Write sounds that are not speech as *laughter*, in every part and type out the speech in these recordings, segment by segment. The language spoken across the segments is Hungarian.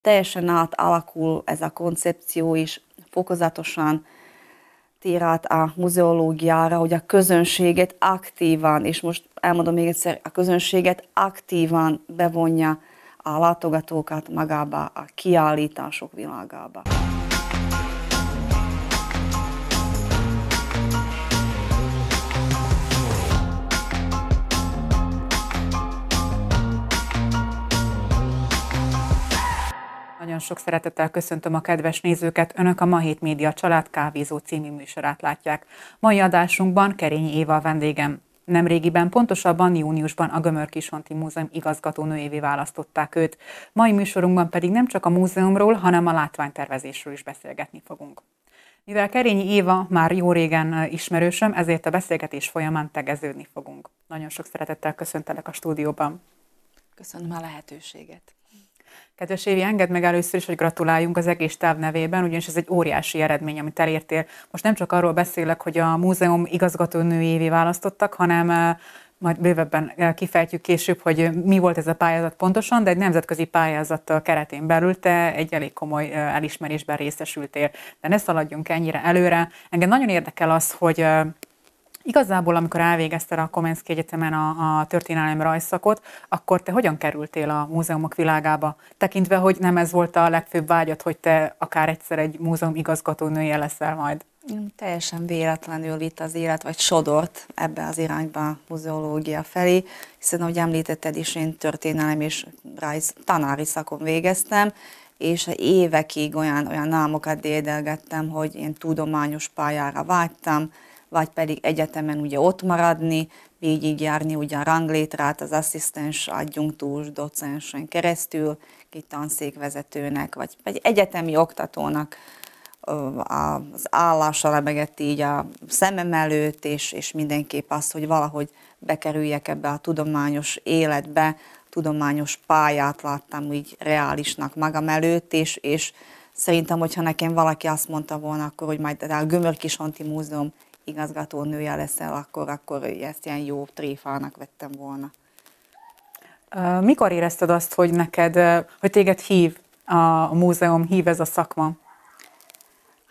teljesen átalakul ez a koncepció is, fokozatosan tér át a muzeológiára, hogy a közönséget aktívan, és most elmondom még egyszer, a közönséget aktívan bevonja a látogatókat magába, a kiállítások világába. Nagyon sok szeretettel köszöntöm a kedves nézőket. Önök a Ma Hét Média Család Kávézó című műsorát látják. Mai adásunkban Kerényi Éva a vendégem. Nemrégiben, pontosabban júniusban a Gömör Kisonti Múzeum nőévé választották őt. Mai műsorunkban pedig nem csak a múzeumról, hanem a látványtervezésről is beszélgetni fogunk. Mivel Kerényi Éva már jó régen ismerősöm, ezért a beszélgetés folyamán tegeződni fogunk. Nagyon sok szeretettel köszöntelek a stúdióban. Köszönöm a lehetőséget. Kedves Évi, engedd meg először is, hogy gratuláljunk az egész táv nevében, ugyanis ez egy óriási eredmény, amit elértél. Most nem csak arról beszélek, hogy a múzeum évi választottak, hanem eh, majd bővebben eh, kifejtjük később, hogy mi volt ez a pályázat pontosan, de egy nemzetközi pályázat keretén belül te egy elég komoly eh, elismerésben részesültél. De ne szaladjunk ennyire előre. Engem nagyon érdekel az, hogy Igazából, amikor elvégezted a Komenszki Egyetemen a, a történelem rajszakot, akkor te hogyan kerültél a múzeumok világába? Tekintve, hogy nem ez volt a legfőbb vágyad, hogy te akár egyszer egy múzeum igazgatónője leszel majd. Teljesen véletlenül itt az élet, vagy sodort ebbe az irányba muzeológia felé, hiszen ahogy említetted is, én történelem és rajz tanári szakon végeztem, és évekig olyan, olyan álmokat dédelgettem, hogy én tudományos pályára vágytam, vagy pedig egyetemen ugye ott maradni, végigjárni ugye a ranglétrát az asszisztens, adjunktus, docensen keresztül, egy tanszékvezetőnek, vagy egy egyetemi oktatónak az állása lebegett így a szemem előtt, és, és mindenképp az, hogy valahogy bekerüljek ebbe a tudományos életbe, tudományos pályát láttam úgy reálisnak magam előtt, és, és szerintem, hogyha nekem valaki azt mondta volna akkor, hogy majd a Gömörkisonti Múzeum nője leszel, akkor, akkor ezt ilyen jó tréfának vettem volna. Mikor érezted azt, hogy neked, hogy téged hív a múzeum, hív ez a szakma?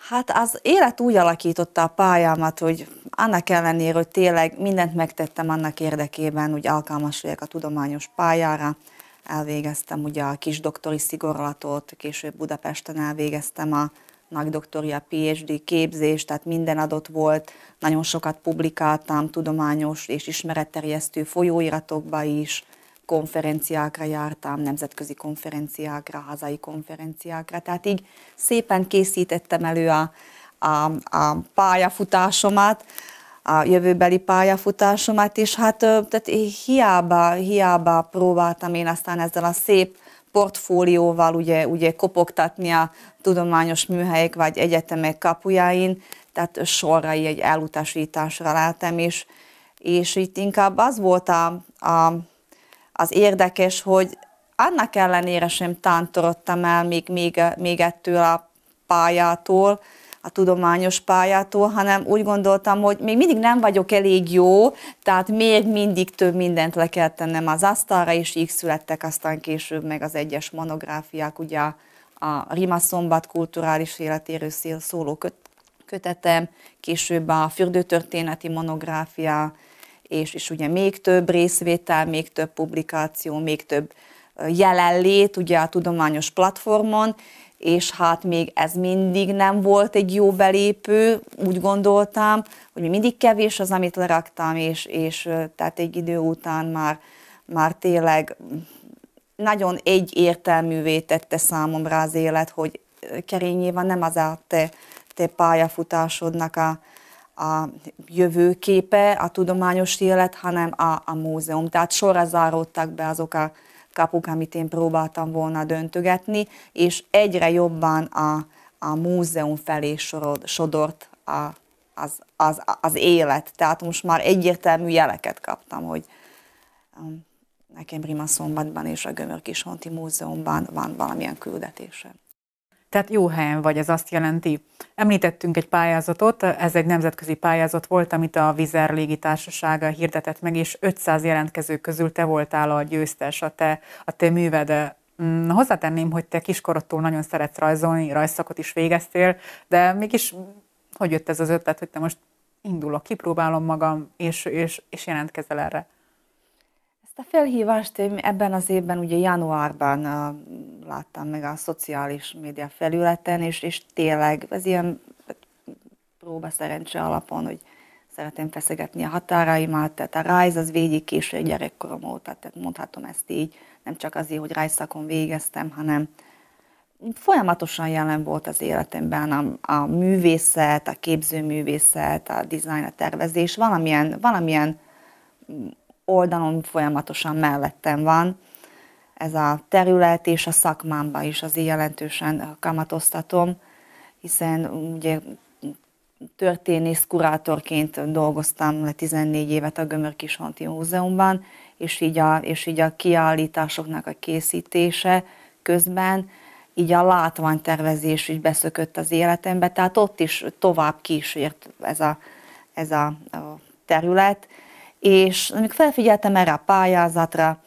Hát az élet úgy alakította a pályámat, hogy annak ellenére, hogy tényleg mindent megtettem annak érdekében, hogy alkalmas vagyok a tudományos pályára. Elvégeztem ugye a kis doktori szigorlatot, később Budapesten elvégeztem a nagy doktoria, PhD képzés, tehát minden adott volt, nagyon sokat publikáltam tudományos és ismeretterjesztő folyóiratokba is, konferenciákra jártam, nemzetközi konferenciákra, hazai konferenciákra, tehát így szépen készítettem elő a, a, a pályafutásomat, a jövőbeli pályafutásomat, és hát tehát hiába, hiába próbáltam én aztán ezzel a szép portfólióval ugye, ugye kopogtatni a tudományos műhelyek vagy egyetemek kapujáin, tehát sorra egy elutasításra láttam is. És itt inkább az volt a, a, az érdekes, hogy annak ellenére sem tántorodtam el még, még, még ettől a pályától, a tudományos pályától, hanem úgy gondoltam, hogy még mindig nem vagyok elég jó, tehát még mindig több mindent le kell tennem az asztalra, és így születtek aztán később meg az egyes monográfiák, ugye a Rima Szombat kulturális életéről szóló köt kötetem, később a fürdőtörténeti monográfia, és, és ugye még több részvétel, még több publikáció, még több jelenlét ugye a tudományos platformon, és hát még ez mindig nem volt egy jó belépő, úgy gondoltam, hogy még mindig kevés az, amit leraktam, és, és tehát egy idő után már, már tényleg nagyon egy értelművé tette számomra az élet, hogy kerényében nem az a te, te pályafutásodnak a, a jövőképe, a tudományos élet, hanem a, a múzeum. Tehát sorra záródtak be azok a kapuk, amit én próbáltam volna döntögetni, és egyre jobban a, a múzeum felé sorod, sodort a, az, az, az élet. Tehát most már egyértelmű jeleket kaptam, hogy um, nekem Rima Szombatban és a Gömör Kishonti Múzeumban van valamilyen küldetésem tehát jó helyen vagy, ez azt jelenti. Említettünk egy pályázatot, ez egy nemzetközi pályázat volt, amit a Vizer légitársasága hirdetett meg, és 500 jelentkező közül te voltál a győztes, a te, a te műved mm, Hozzátenném, hogy te kiskorodtól nagyon szeretsz rajzolni, rajzszakot is végeztél, de mégis hogy jött ez az ötlet, hogy te most indulok, kipróbálom magam, és, és, és jelentkezel erre? A felhívást én ebben az évben, ugye januárban láttam meg a szociális média felületen, és, és tényleg ez ilyen próba szerencse alapon, hogy szeretem feszegetni a határaimat, tehát a rajz az végig késő gyerekkorom óta, tehát mondhatom ezt így, nem csak azért, hogy rajzszakon végeztem, hanem folyamatosan jelen volt az életemben a, a művészet, a képzőművészet, a dizájn, a tervezés, valamilyen, valamilyen oldalon folyamatosan mellettem van. Ez a terület és a szakmámba is azért jelentősen kamatoztatom, hiszen ugye történész kurátorként dolgoztam le 14 évet a Gömör Kishonti Múzeumban, és így, a, és így a kiállításoknak a készítése közben így a látványtervezés így beszökött az életembe, tehát ott is tovább kísért ez a, ez a terület, és amikor felfigyeltem erre a pályázatra,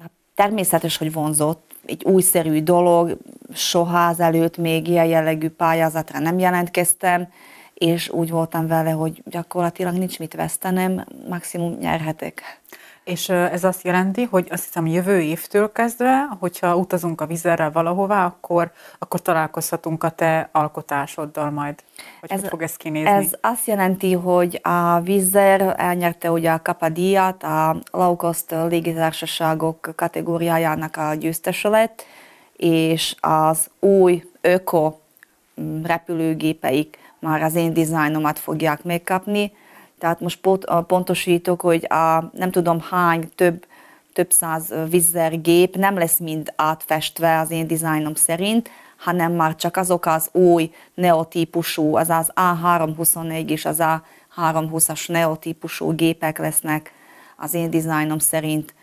hát természetes, hogy vonzott, egy újszerű dolog, soha előtt még ilyen jellegű pályázatra nem jelentkeztem, és úgy voltam vele, hogy gyakorlatilag nincs mit vesztenem, maximum nyerhetek. És ez azt jelenti, hogy azt hiszem jövő évtől kezdve, hogyha utazunk a vizerrel valahová, akkor, akkor találkozhatunk a te alkotásoddal majd. Hogy ez, hogy fog ez kinézni? Ez azt jelenti, hogy a vizer elnyerte ugye a kapadíjat, a low cost légitársaságok kategóriájának a győztese lett, és az új öko mm, repülőgépeik már az én dizájnomat fogják megkapni, tehát most pot, pontosítok, hogy a, nem tudom hány, több, több száz vízzer gép nem lesz mind átfestve az én dizájnom szerint, hanem már csak azok az új neotípusú, az az A321 és az A320-as neotípusú gépek lesznek az én dizájnom szerint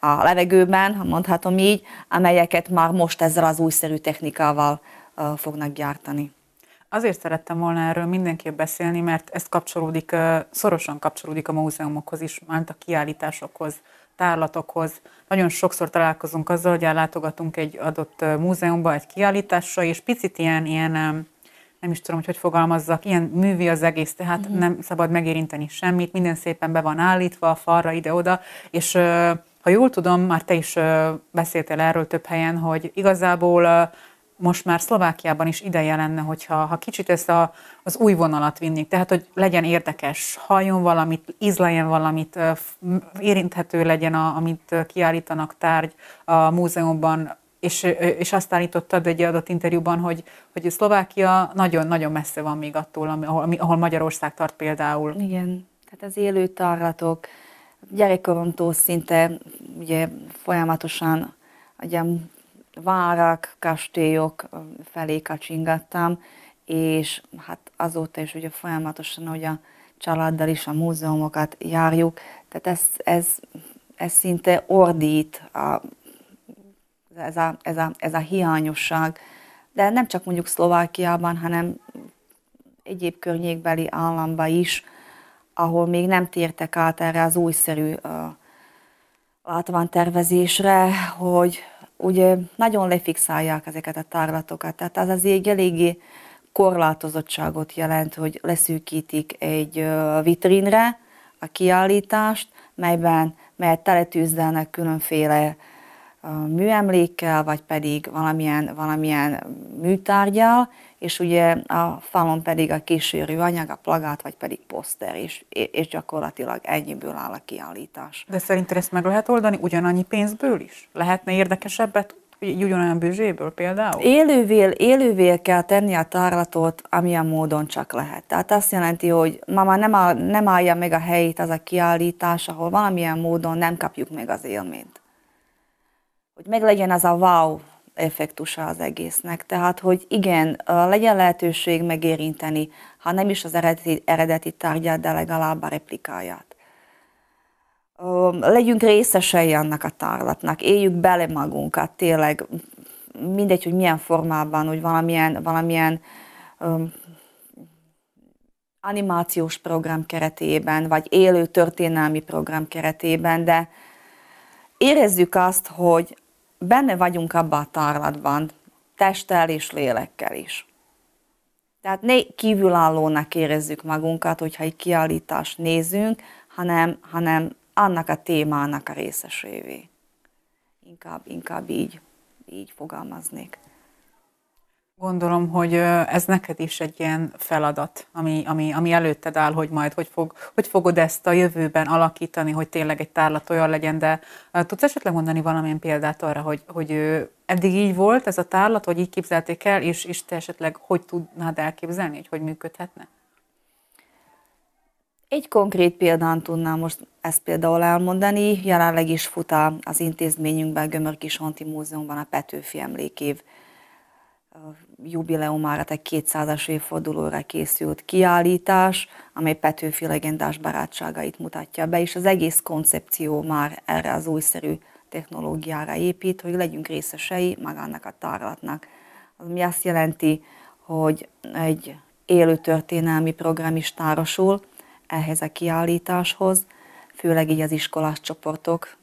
a levegőben, ha mondhatom így, amelyeket már most ezzel az újszerű technikával uh, fognak gyártani. Azért szerettem volna erről mindenképp beszélni, mert ez kapcsolódik, szorosan kapcsolódik a múzeumokhoz is, mert a kiállításokhoz, tárlatokhoz. Nagyon sokszor találkozunk azzal, hogy ellátogatunk egy adott múzeumba egy kiállításra, és picit ilyen, ilyen nem is tudom, hogy hogy fogalmazzak, ilyen művi az egész, tehát mm-hmm. nem szabad megérinteni semmit, minden szépen be van állítva, a falra, ide-oda, és ha jól tudom, már te is beszéltél erről több helyen, hogy igazából most már Szlovákiában is ideje lenne, hogyha ha kicsit ezt a, az új vonalat vinnék, tehát hogy legyen érdekes, halljon valamit, ízleljen valamit, érinthető legyen, a, amit kiállítanak tárgy a múzeumban, és, és azt állítottad egy adott interjúban, hogy, hogy Szlovákia nagyon-nagyon messze van még attól, ahol, ahol Magyarország tart például. Igen, tehát az élő tarlatok, gyerekkoromtól szinte ugye folyamatosan ugye várak, kastélyok felé kacsingattam, és hát azóta is ugye folyamatosan hogy a családdal is a múzeumokat járjuk, tehát ez, ez, ez szinte ordít a, ez, a, ez, a, ez a hiányosság, de nem csak mondjuk Szlovákiában, hanem egyéb környékbeli államba is, ahol még nem tértek át erre az újszerű uh, látványtervezésre, hogy úgy nagyon lefixálják ezeket a tárlatokat. Tehát az azért eléggé korlátozottságot jelent, hogy leszűkítik egy vitrinre a kiállítást, melyben, melyet teletűzdelnek különféle műemlékkel, vagy pedig valamilyen, valamilyen műtárgyal, és ugye a falon pedig a kísérő anyag, a plagát, vagy pedig poszter és és gyakorlatilag ennyiből áll a kiállítás. De szerinted ezt meg lehet oldani ugyanannyi pénzből is? Lehetne érdekesebbet ugyanolyan büzséből például? Élővél, élővél kell tenni a tárlatot, amilyen módon csak lehet. Tehát azt jelenti, hogy ma már nem, áll, nem állja meg a helyét az a kiállítás, ahol valamilyen módon nem kapjuk meg az élményt hogy meglegyen az a wow effektusa az egésznek. Tehát, hogy igen, legyen lehetőség megérinteni, ha nem is az eredeti, eredeti tárgyát, de legalább a replikáját. Legyünk részesei annak a tárlatnak, éljük bele magunkat, tényleg mindegy, hogy milyen formában, hogy valamilyen, valamilyen um, animációs program keretében, vagy élő történelmi program keretében, de érezzük azt, hogy benne vagyunk abban a tarlatban, testtel és lélekkel is. Tehát ne kívülállónak érezzük magunkat, hogyha egy kiállítást nézünk, hanem, hanem annak a témának a részesévé. Inkább, inkább így, így fogalmaznék. Gondolom, hogy ez neked is egy ilyen feladat, ami, ami, ami előtted áll, hogy majd hogy, fog, hogy fogod ezt a jövőben alakítani, hogy tényleg egy tárlat olyan legyen, de tudsz esetleg mondani valamilyen példát arra, hogy, hogy eddig így volt ez a tárlat, vagy így képzelték el, és, és te esetleg hogy tudnád elképzelni, hogy hogy működhetne? Egy konkrét példán tudnám most ezt például elmondani. Jelenleg is fut az intézményünkben, a Gömörki Múzeumban a Petőfi emlékév jubileumára, tehát 200-as évfordulóra készült kiállítás, amely Petőfi legendás barátságait mutatja be, és az egész koncepció már erre az újszerű technológiára épít, hogy legyünk részesei magának a tárlatnak. Ami azt jelenti, hogy egy élő történelmi program is tárosul ehhez a kiállításhoz, főleg így az iskolás csoportoknak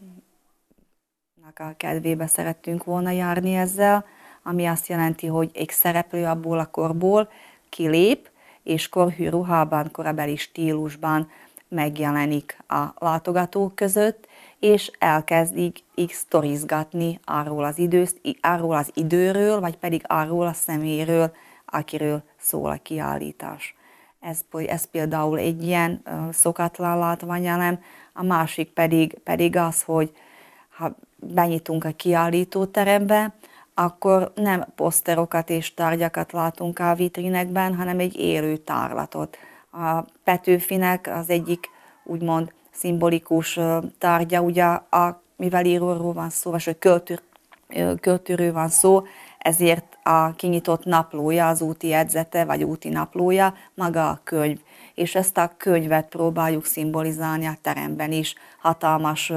a kedvébe szerettünk volna járni ezzel, ami azt jelenti, hogy egy szereplő abból a korból kilép, és korhű ruhában, korabeli stílusban megjelenik a látogatók között, és elkezd így, így sztorizgatni arról az, idősz, arról az időről, vagy pedig arról a szeméről, akiről szól a kiállítás. Ez, ez például egy ilyen szokatlan látványelem, a másik pedig, pedig az, hogy ha benyitunk a kiállítóterembe, akkor nem poszterokat és tárgyakat látunk a vitrinekben, hanem egy élő tárlatot. A Petőfinek az egyik úgymond szimbolikus tárgya, ugye a, mivel íróról van szó, vagy költő, költőről van szó, ezért a kinyitott naplója, az úti edzete vagy úti naplója maga a könyv. És ezt a könyvet próbáljuk szimbolizálni a teremben is, hatalmas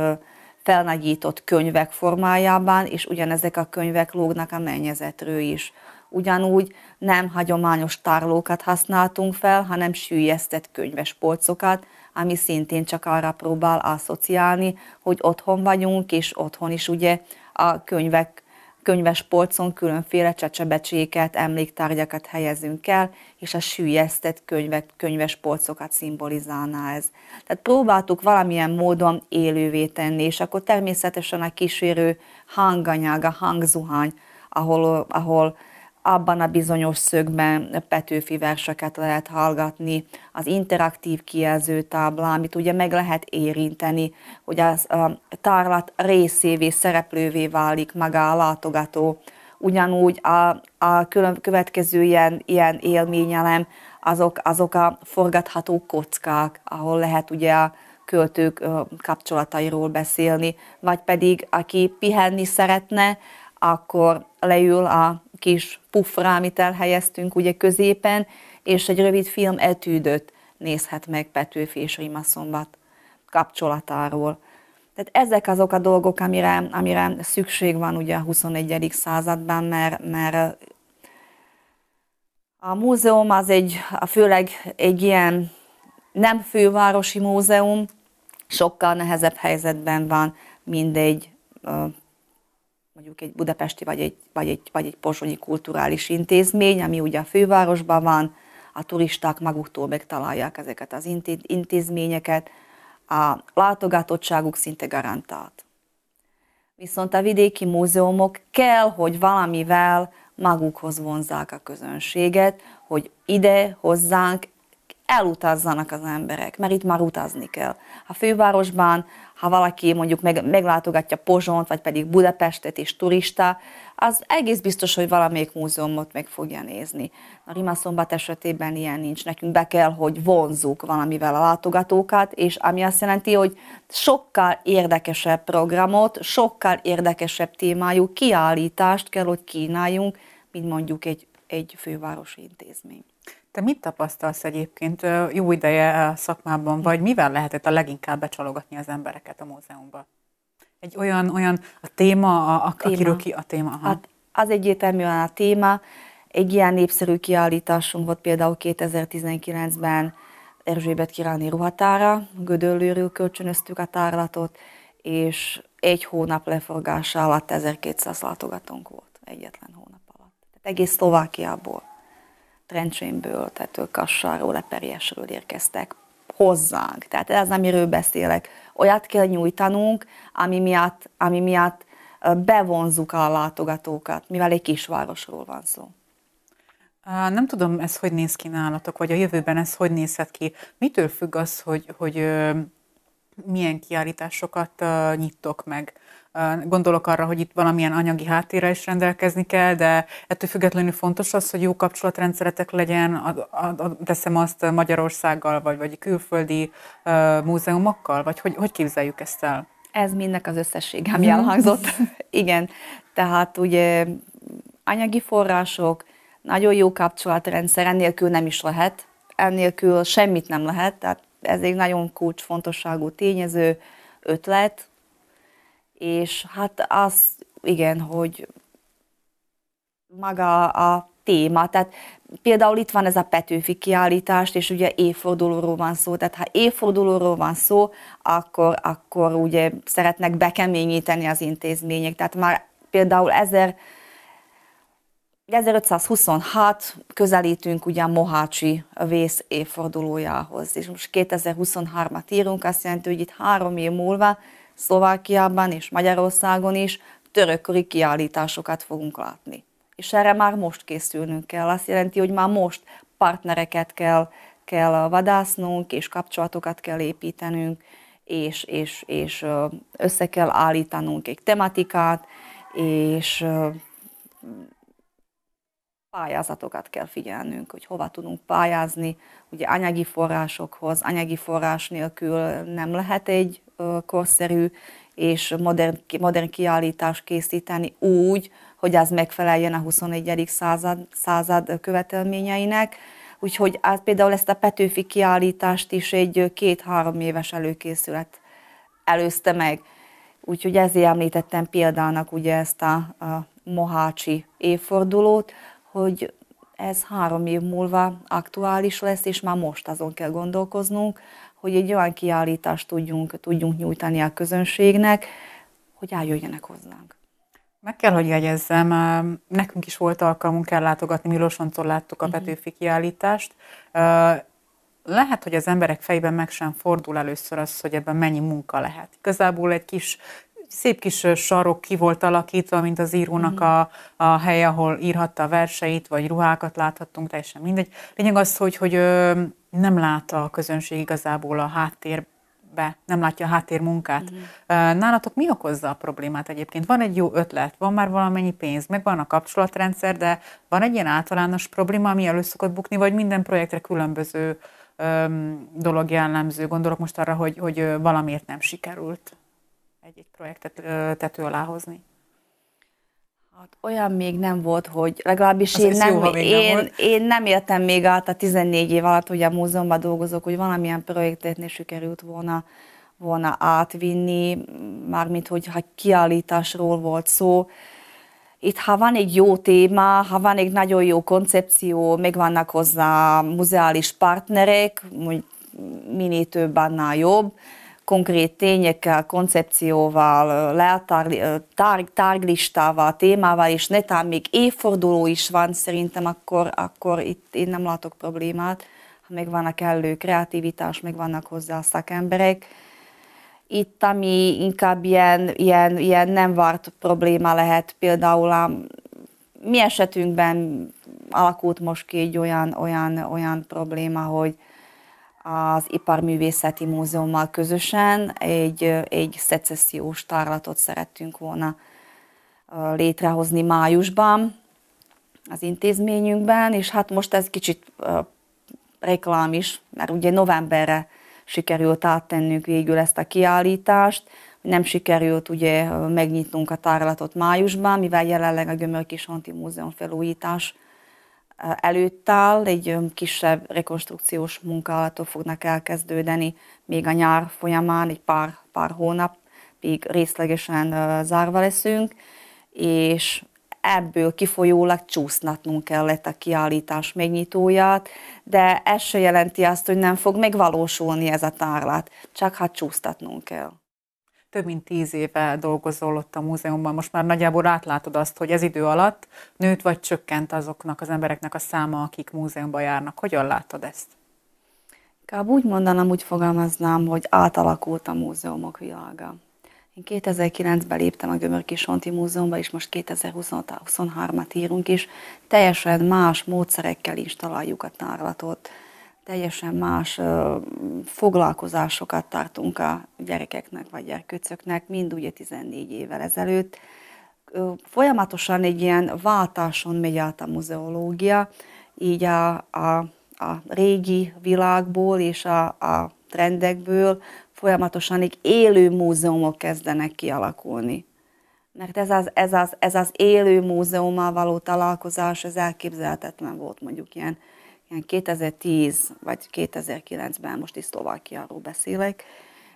felnagyított könyvek formájában, és ugyanezek a könyvek lógnak a mennyezetről is. Ugyanúgy nem hagyományos tárlókat használtunk fel, hanem sűjesztett polcokat, ami szintén csak arra próbál asszociálni, hogy otthon vagyunk, és otthon is ugye a könyvek könyves polcon különféle csecsebecséket, emléktárgyakat helyezünk el, és a sűjesztett könyvek, könyves polcokat szimbolizálná ez. Tehát próbáltuk valamilyen módon élővé tenni, és akkor természetesen a kísérő hanganyag, a hangzuhany, ahol, ahol abban a bizonyos szögben Petőfi verseket lehet hallgatni, az interaktív kijelző tábla, amit ugye meg lehet érinteni, hogy az a tárlat részévé, szereplővé válik maga a látogató. Ugyanúgy a, a külön, következő ilyen, ilyen élményelem, azok, azok a forgatható kockák, ahol lehet ugye a költők kapcsolatairól beszélni, vagy pedig aki pihenni szeretne, akkor leül a kis puffra, amit elhelyeztünk ugye középen, és egy rövid film etűdöt nézhet meg Petőfi és Rima szombat kapcsolatáról. Tehát ezek azok a dolgok, amire, amire szükség van ugye a 21. században, mert, mert a múzeum az egy, a főleg egy ilyen nem fővárosi múzeum, sokkal nehezebb helyzetben van, mint egy mondjuk egy budapesti vagy egy, vagy egy, vagy egy pozsonyi kulturális intézmény, ami ugye a fővárosban van, a turisták maguktól megtalálják ezeket az intézményeket, a látogatottságuk szinte garantált. Viszont a vidéki múzeumok kell, hogy valamivel magukhoz vonzák a közönséget, hogy ide hozzánk elutazzanak az emberek, mert itt már utazni kell. A fővárosban ha valaki mondjuk meg, meglátogatja Pozsont, vagy pedig Budapestet és turista, az egész biztos, hogy valamelyik múzeumot meg fogja nézni. A Rimaszombat esetében ilyen nincs. Nekünk be kell, hogy vonzuk valamivel a látogatókat, és ami azt jelenti, hogy sokkal érdekesebb programot, sokkal érdekesebb témájú kiállítást kell, hogy kínáljunk, mint mondjuk egy, egy fővárosi intézmény. Te mit tapasztalsz egyébként jó ideje a szakmában, vagy mivel lehetett a leginkább becsalogatni az embereket a múzeumba? Egy olyan, olyan a téma, a, a téma. akiről ki a téma? Aha. Hát az egyértelműen a téma. Egy ilyen népszerű kiállításunk volt például 2019-ben Erzsébet királyi ruhatára, Gödöllőről kölcsönöztük a tárlatot, és egy hónap leforgása alatt 1200 látogatónk volt, egyetlen hónap alatt. Tehát egész Szlovákiából. Trencsémből, tehát ők Kassáról, Leperiesről érkeztek hozzánk. Tehát ez, amiről beszélek. Olyat kell nyújtanunk, ami miatt, ami miatt bevonzuk a látogatókat, mivel egy kisvárosról van szó. Nem tudom, ez hogy néz ki nálatok, vagy a jövőben ez hogy nézhet ki. Mitől függ az, hogy, hogy milyen kiállításokat nyittok meg? Gondolok arra, hogy itt valamilyen anyagi háttérre is rendelkezni kell, de ettől függetlenül fontos az, hogy jó kapcsolatrendszeretek legyen, ad, ad, teszem azt Magyarországgal, vagy, vagy külföldi uh, múzeumokkal, vagy hogy, hogy képzeljük ezt el? Ez mindnek az összessége, ami mhm. elhangzott. *laughs* Igen, tehát ugye anyagi források, nagyon jó kapcsolatrendszer, ennélkül nem is lehet, ennélkül semmit nem lehet, tehát ez egy nagyon kulcsfontosságú tényező, ötlet, és hát az igen, hogy maga a téma, tehát például itt van ez a Petőfi kiállítást, és ugye évfordulóról van szó, tehát ha évfordulóról van szó, akkor, akkor ugye szeretnek bekeményíteni az intézmények, tehát már például 1000, 1526 közelítünk ugye a Mohácsi vész évfordulójához, és most 2023-at írunk, azt jelenti, hogy itt három év múlva Szlovákiában és Magyarországon is törökkori kiállításokat fogunk látni. És erre már most készülnünk kell. Azt jelenti, hogy már most partnereket kell, kell vadásznunk, és kapcsolatokat kell építenünk, és, és, és össze kell állítanunk egy tematikát, és pályázatokat kell figyelnünk, hogy hova tudunk pályázni. Ugye anyagi forrásokhoz, anyagi forrás nélkül nem lehet egy korszerű és modern, modern kiállítást készíteni úgy, hogy az megfeleljen a 21. század, század követelményeinek. Úgyhogy az, például ezt a Petőfi kiállítást is egy két-három éves előkészület előzte meg. Úgyhogy ezért említettem példának ugye ezt a, a Mohácsi évfordulót, hogy ez három év múlva aktuális lesz, és már most azon kell gondolkoznunk, hogy egy olyan kiállítást tudjunk, tudjunk nyújtani a közönségnek, hogy eljöjjenek hozzánk. Meg kell, hogy jegyezzem, nekünk is volt alkalmunk ellátogatni, Milosontól láttuk a mhm. Petőfi kiállítást. Lehet, hogy az emberek fejében meg sem fordul először az, hogy ebben mennyi munka lehet. Igazából egy kis szép kis sarok ki volt alakítva, mint az írónak mhm. a, a hely, ahol írhatta a verseit, vagy ruhákat láthattunk, teljesen mindegy. Lényeg az, hogy, hogy nem lát a közönség igazából a háttérbe, be, nem látja a háttérmunkát. Uh-huh. Mhm. Nálatok mi okozza a problémát egyébként? Van egy jó ötlet, van már valamennyi pénz, meg van a kapcsolatrendszer, de van egy ilyen általános probléma, ami elő szokott bukni, vagy minden projektre különböző dolog jellemző? Gondolok most arra, hogy, hogy valamiért nem sikerült egy, egy projektet tető alá hozni? Hát olyan még nem volt, hogy legalábbis én nem, jó, én, nem én nem értem még át a 14 év alatt, hogy a múzeumban dolgozok, hogy valamilyen ne sikerült volna, volna átvinni, mármint hogy ha kiállításról volt szó. Itt, ha van egy jó téma, ha van egy nagyon jó koncepció, meg vannak hozzá muzeális partnerek, hogy minél több, annál jobb, konkrét tényekkel, koncepcióval, leltár, tárg, tárglistával, témával, és netán még évforduló is van, szerintem akkor, akkor itt én nem látok problémát, ha meg a kellő kreativitás, meg vannak hozzá szakemberek. Itt, ami inkább ilyen, ilyen, ilyen nem várt probléma lehet, például a mi esetünkben alakult most ki egy olyan, olyan, olyan probléma, hogy, az Iparművészeti Múzeummal közösen egy, egy szecessziós tárlatot szerettünk volna létrehozni májusban az intézményünkben, és hát most ez kicsit reklám is, mert ugye novemberre sikerült áttennünk végül ezt a kiállítást, nem sikerült ugye megnyitnunk a tárlatot májusban, mivel jelenleg a Gömör Kisonti Múzeum felújítás előtt áll, egy kisebb rekonstrukciós munkálatok fognak elkezdődeni még a nyár folyamán, egy pár, pár hónapig részlegesen zárva leszünk, és ebből kifolyólag csúsznatnunk kellett a kiállítás megnyitóját, de ez se jelenti azt, hogy nem fog megvalósulni ez a tárlat, csak hát csúsztatnunk kell több mint tíz éve dolgozol ott a múzeumban, most már nagyjából átlátod azt, hogy ez idő alatt nőtt vagy csökkent azoknak az embereknek a száma, akik múzeumban járnak. Hogyan látod ezt? Inkább úgy mondanám, úgy fogalmaznám, hogy átalakult a múzeumok világa. Én 2009-ben léptem a Gömörki Sonti Múzeumba, és most 2023-at írunk, és teljesen más módszerekkel találjuk a tárlatot teljesen más ö, foglalkozásokat tartunk a gyerekeknek vagy gyerköcöknek, mind ugye 14 évvel ezelőtt. Ö, folyamatosan egy ilyen váltáson megy át a muzeológia, így a, a, a régi világból és a, a trendekből folyamatosan egy élő múzeumok kezdenek kialakulni. Mert ez az, ez, az, ez az élő múzeummal való találkozás, ez elképzelhetetlen volt mondjuk ilyen 2010 vagy 2009-ben, most is Szlovákiáról beszélek,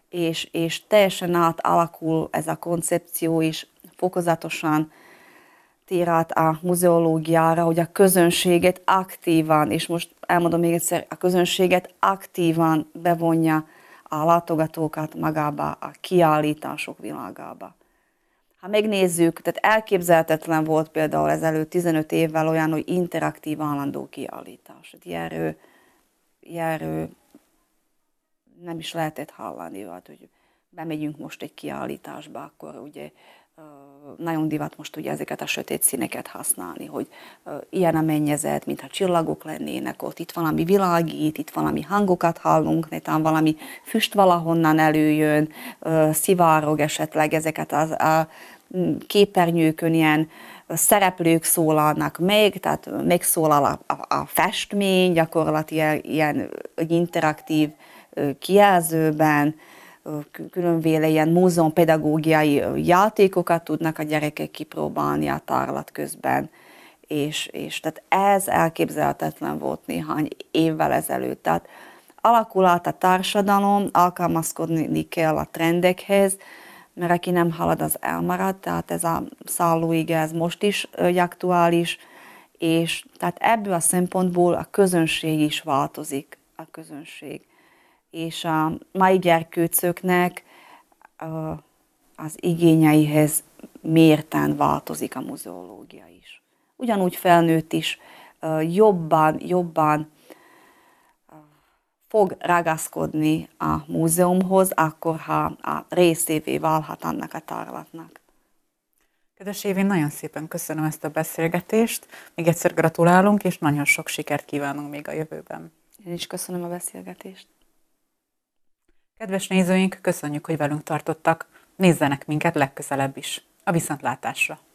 és, és teljesen átalakul ez a koncepció, is, fokozatosan tér át a muzeológiára, hogy a közönséget aktívan, és most elmondom még egyszer, a közönséget aktívan bevonja a látogatókat magába, a kiállítások világába. Ha megnézzük, tehát elképzelhetetlen volt például ezelőtt 15 évvel olyan, hogy interaktív állandó kiállítás. Hát ilyenről, nem is lehetett hallani, vagy hogy bemegyünk most egy kiállításba, akkor ugye nagyon divat most ugye ezeket a sötét színeket használni, hogy ilyen a mennyezet, mintha csillagok lennének ott, itt valami világít, itt valami hangokat hallunk, netán valami füst valahonnan előjön, szivárog esetleg ezeket az, a, képernyőkön ilyen szereplők szólalnak meg, tehát megszólal a, a, a festmény, gyakorlatilag ilyen egy interaktív kijelzőben, különféle ilyen múzeumpedagógiai játékokat tudnak a gyerekek kipróbálni a tárlat közben. És, és tehát ez elképzelhetetlen volt néhány évvel ezelőtt. Tehát alakul át a társadalom, alkalmazkodni kell a trendekhez, mert aki nem halad, az elmarad, tehát ez a szállóige, ez most is egy aktuális, és tehát ebből a szempontból a közönség is változik, a közönség. És a mai gyerkőcöknek az igényeihez mértán változik a muzeológia is. Ugyanúgy felnőtt is jobban, jobban fog ragaszkodni a múzeumhoz, akkor ha a részévé válhat annak a tárlatnak. Kedves Évén, nagyon szépen köszönöm ezt a beszélgetést, még egyszer gratulálunk, és nagyon sok sikert kívánunk még a jövőben. Én is köszönöm a beszélgetést. Kedves nézőink, köszönjük, hogy velünk tartottak. Nézzenek minket legközelebb is. A viszontlátásra!